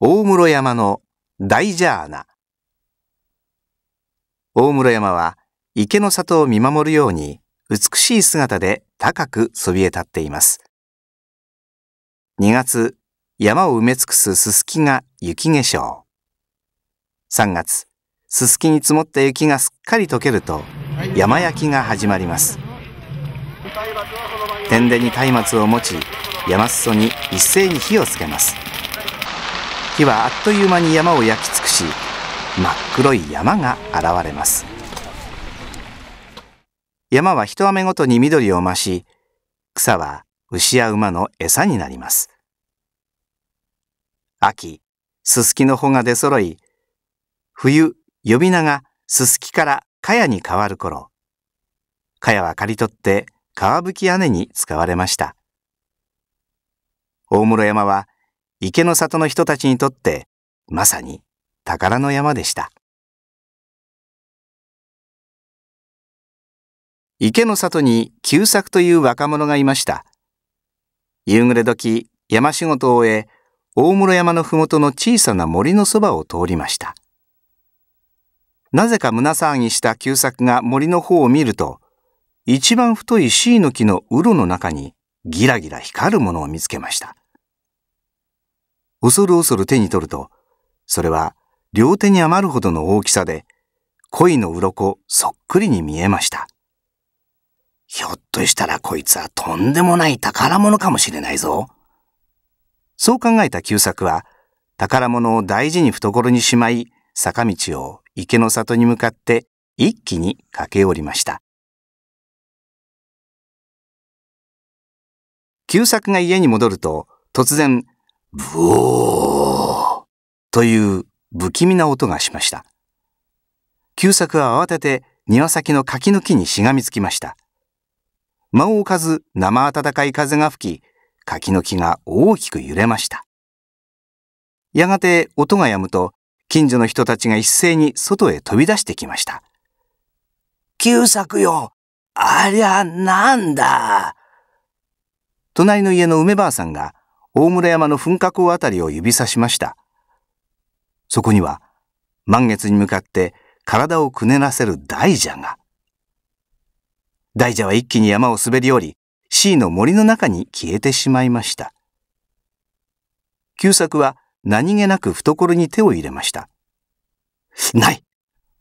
大室山の大ジャーナ。大室山は池の里を見守るように美しい姿で高くそびえ立っています。2月、山を埋め尽くすススキが雪化粧。3月、ススキに積もった雪がすっかり溶けると、山焼きが始まります。天でに松明を持ち、山裾に一斉に火をつけます。火はあっという間に山を焼き尽くし真っ黒い山が現れます山は一雨ごとに緑を増し草は牛や馬の餌になります秋すすきの穂が出揃い冬呼び名がすすきからやに変わる頃茅は刈り取って皮吹き屋根に使われました大室山は池の里の人たちにとってまさに宝の山でした池の里に旧作という若者がいました夕暮れ時山仕事を終え大室山の麓の小さな森のそばを通りましたなぜか胸騒ぎした旧作が森の方を見ると一番太い椎の木のうろの中にギラギラ光るものを見つけました恐る恐る手に取ると、それは両手に余るほどの大きさで、鯉の鱗そっくりに見えました。ひょっとしたらこいつはとんでもない宝物かもしれないぞ。そう考えた久作は、宝物を大事に懐にしまい、坂道を池の里に向かって一気に駆け下りました。久作が家に戻ると、突然、ブオーという不気味な音がしました。久作は慌てて庭先の柿の木にしがみつきました。間を置かず生暖かい風が吹き、柿の木が大きく揺れました。やがて音が止むと、近所の人たちが一斉に外へ飛び出してきました。旧作よありゃなんだ隣の家の梅ばあさんが大村山の噴火口あたりを指さしました。そこには、満月に向かって体をくねらせる大蛇が。大蛇は一気に山を滑り降り、C の森の中に消えてしまいました。旧作は何気なく懐に手を入れました。ない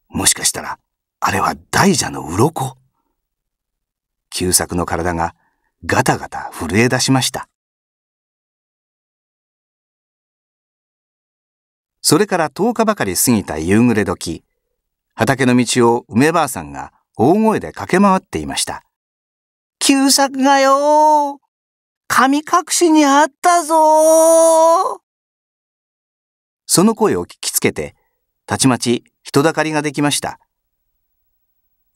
もしかしたら、あれは大蛇の鱗。旧作の体がガタガタ震え出しました。それから10日ばかり過ぎた夕暮れ時、畑の道を梅ばあさんが大声で駆け回っていました。旧作がよ神隠しにあったぞその声を聞きつけて、たちまち人だかりができました。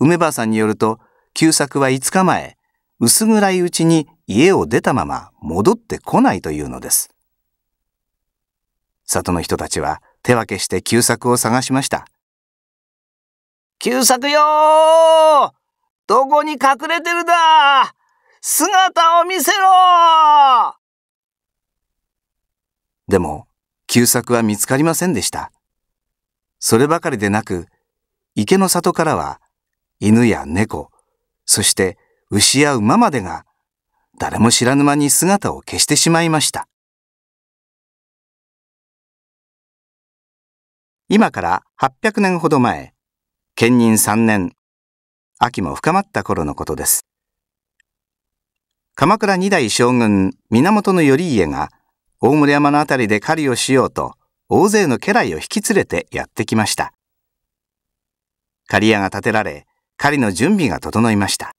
梅ばあさんによると、旧作は5日前、薄暗いうちに家を出たまま戻ってこないというのです。里の人たちは手分けして旧作を探しました。旧作よどこに隠れてるだ姿を見せろでも、旧作は見つかりませんでした。そればかりでなく、池の里からは、犬や猫、そして牛や馬までが、誰も知らぬ間に姿を消してしまいました。今から800年ほど前、兼任3年、秋も深まった頃のことです。鎌倉二代将軍源頼家が大森山の辺りで狩りをしようと大勢の家来を引き連れてやってきました。狩り屋が建てられ、狩りの準備が整いました。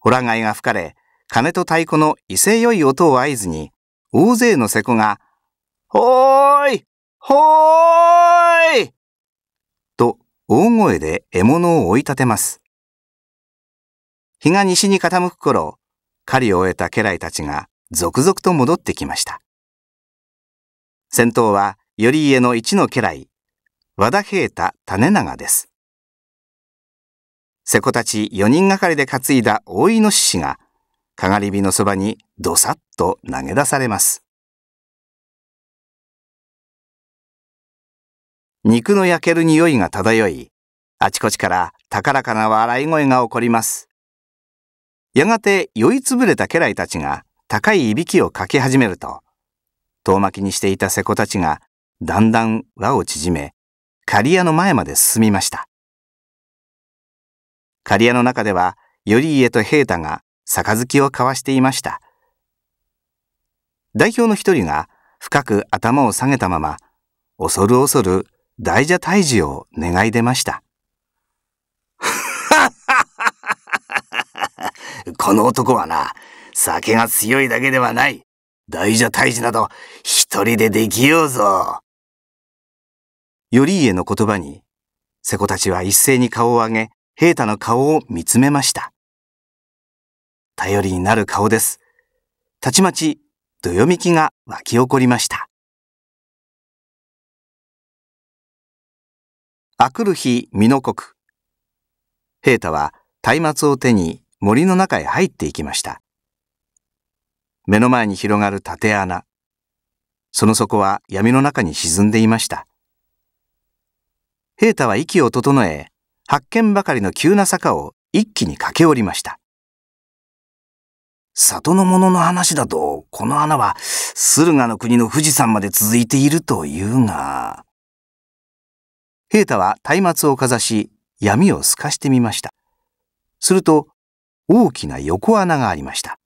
ホラ貝が吹かれ、鐘と太鼓の威勢よい音を合図に、大勢の瀬古が、おーいほーいと大声で獲物を追い立てます。日が西に傾く頃、狩りを終えた家来たちが続々と戻ってきました。先頭は頼家の一の家来、和田平太種長です。瀬古たち四人がかりで担いだ大井の獅子が、かがり火のそばにどさっと投げ出されます。肉の焼ける匂いが漂い、あちこちから高らかな笑い声が起こります。やがて酔いつぶれた家来たちが高いいびきをかき始めると、遠巻きにしていた瀬古たちがだんだん輪を縮め、刈屋の前まで進みました。刈屋の中では、頼家と平太が杯を交わしていました。代表の一人が深く頭を下げたまま、恐る恐る大蛇退治を願い出ました。この男はな、酒が強いだけではない。大蛇退治など一人でできようぞ。頼家の言葉に、瀬古たちは一斉に顔を上げ、平太の顔を見つめました。頼りになる顔です。たちまち、どよめきが湧き起こりました。あくる日、美濃国。平太は松明を手に森の中へ入っていきました。目の前に広がる縦穴。その底は闇の中に沈んでいました。平太は息を整え、発見ばかりの急な坂を一気に駆け下りました。里の者の話だと、この穴は駿河の国の富士山まで続いているというが、平太は松明をかざし、闇を透かしてみました。すると、大きな横穴がありました。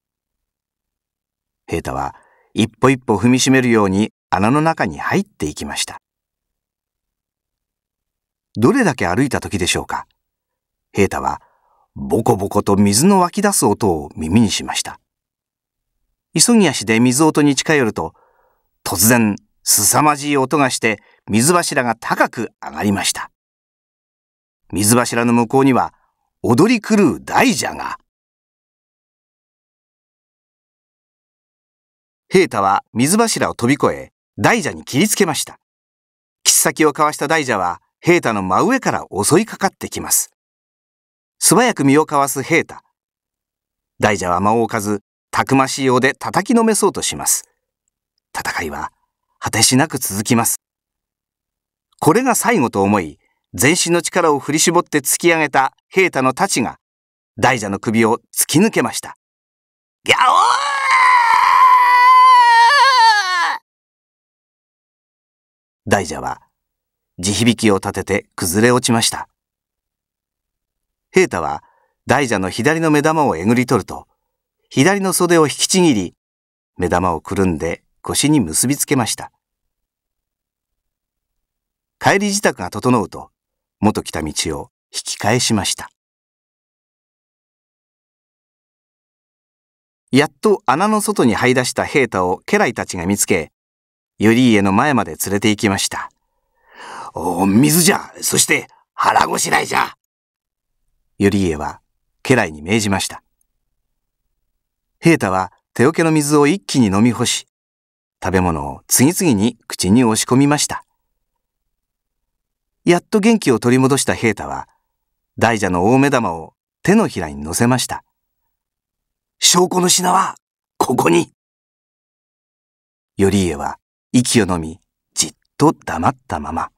平太は、一歩一歩踏みしめるように穴の中に入っていきました。どれだけ歩いた時でしょうか。平太は、ボコボコと水の湧き出す音を耳にしました。急ぎ足で水音に近寄ると、突然凄まじい音がして水柱が高く上がりました。水柱の向こうには踊り狂う大蛇が。平太は水柱を飛び越え大蛇に切りつけました。切っ先をかわした大蛇は平太の真上から襲いかかってきます。素早く身をかわす平太。大蛇は間を置かず、たくましいようで叩きのめそうとします。戦いは果てしなく続きます。これが最後と思い、全身の力を振り絞って突き上げた平太の太刀が、大蛇の首を突き抜けました。ギャオー大蛇は地響きを立てて崩れ落ちました。平太は大蛇の左の目玉をえぐり取ると、左の袖を引きちぎり、目玉をくるんで腰に結びつけました。帰り支度が整うと、元来た道を引き返しました。やっと穴の外に這い出した平太を家来たちが見つけ、頼家の前まで連れて行きました。お水じゃ、そして腹ごしらえじゃ。頼家は家来に命じました。平太は手桶の水を一気に飲み干し、食べ物を次々に口に押し込みました。やっと元気を取り戻した平太は、大蛇の大目玉を手のひらに乗せました。証拠の品は、ここに頼家は息をのみ、じっと黙ったまま。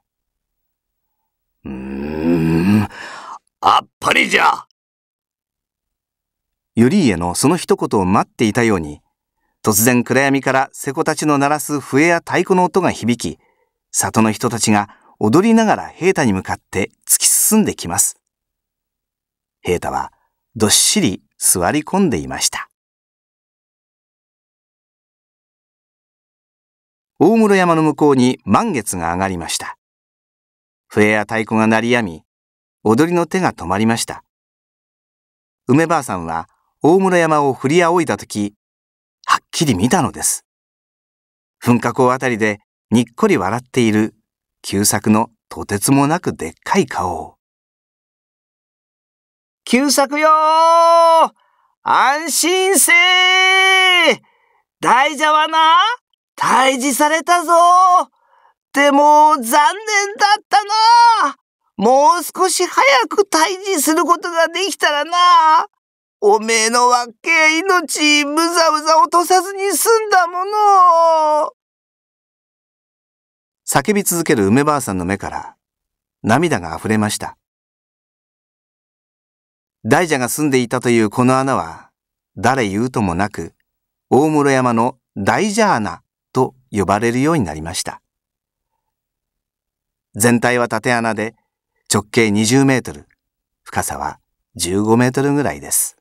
うーん、あっぱれじゃ頼家のその一言を待っていたように、突然暗闇から瀬古たちの鳴らす笛や太鼓の音が響き、里の人たちが踊りながら平太に向かって突き進んできます。平太はどっしり座り込んでいました。大室山の向こうに満月が上がりました。笛や太鼓が鳴りやみ、踊りの手が止まりました。梅ばあさんは大室山を振り仰いだとき、はっきり見たのです。噴火口あたりでにっこり笑っている旧作のとてつもなくでっかい顔を。旧作よー安心せー大蛇はな、退治されたぞでも残念だったなもう少し早く退治することができたらなおめえの若え命むざむざ落とさずに済んだもの叫び続ける梅ばあさんの目から涙が溢れました。大蛇が住んでいたというこの穴は、誰言うともなく、大室山の大蛇穴と呼ばれるようになりました。全体は縦穴で、直径20メートル、深さは15メートルぐらいです。